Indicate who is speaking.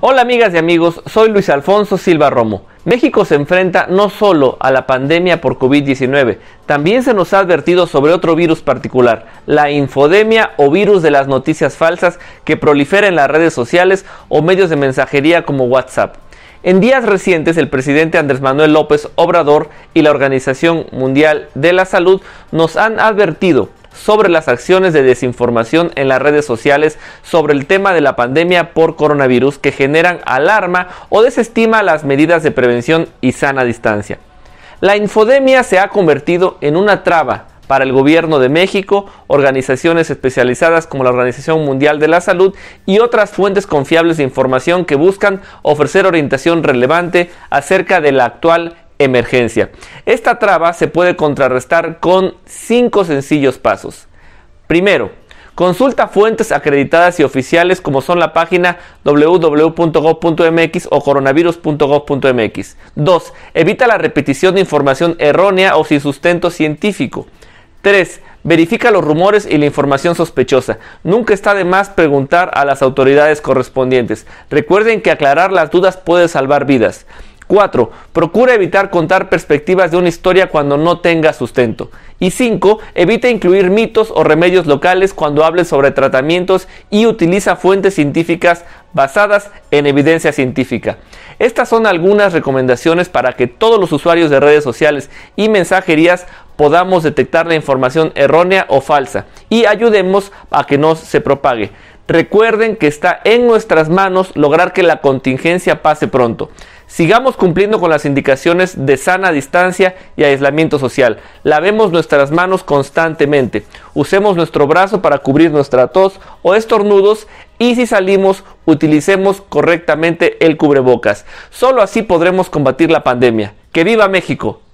Speaker 1: Hola amigas y amigos, soy Luis Alfonso Silva Romo. México se enfrenta no solo a la pandemia por COVID-19, también se nos ha advertido sobre otro virus particular, la infodemia o virus de las noticias falsas que prolifera en las redes sociales o medios de mensajería como WhatsApp. En días recientes, el presidente Andrés Manuel López Obrador y la Organización Mundial de la Salud nos han advertido sobre las acciones de desinformación en las redes sociales sobre el tema de la pandemia por coronavirus que generan alarma o desestima las medidas de prevención y sana distancia. La infodemia se ha convertido en una traba para el gobierno de México, organizaciones especializadas como la Organización Mundial de la Salud y otras fuentes confiables de información que buscan ofrecer orientación relevante acerca de la actual emergencia. Esta traba se puede contrarrestar con cinco sencillos pasos. Primero, Consulta fuentes acreditadas y oficiales como son la página www.gov.mx o coronavirus.gov.mx. 2. Evita la repetición de información errónea o sin sustento científico. 3. Verifica los rumores y la información sospechosa. Nunca está de más preguntar a las autoridades correspondientes. Recuerden que aclarar las dudas puede salvar vidas. 4. Procura evitar contar perspectivas de una historia cuando no tenga sustento. Y 5. Evita incluir mitos o remedios locales cuando hables sobre tratamientos y utiliza fuentes científicas basadas en evidencia científica. Estas son algunas recomendaciones para que todos los usuarios de redes sociales y mensajerías podamos detectar la información errónea o falsa y ayudemos a que no se propague. Recuerden que está en nuestras manos lograr que la contingencia pase pronto. Sigamos cumpliendo con las indicaciones de sana distancia y aislamiento social. Lavemos nuestras manos constantemente. Usemos nuestro brazo para cubrir nuestra tos o estornudos y si salimos utilicemos correctamente el cubrebocas. Solo así podremos combatir la pandemia. ¡Que viva México!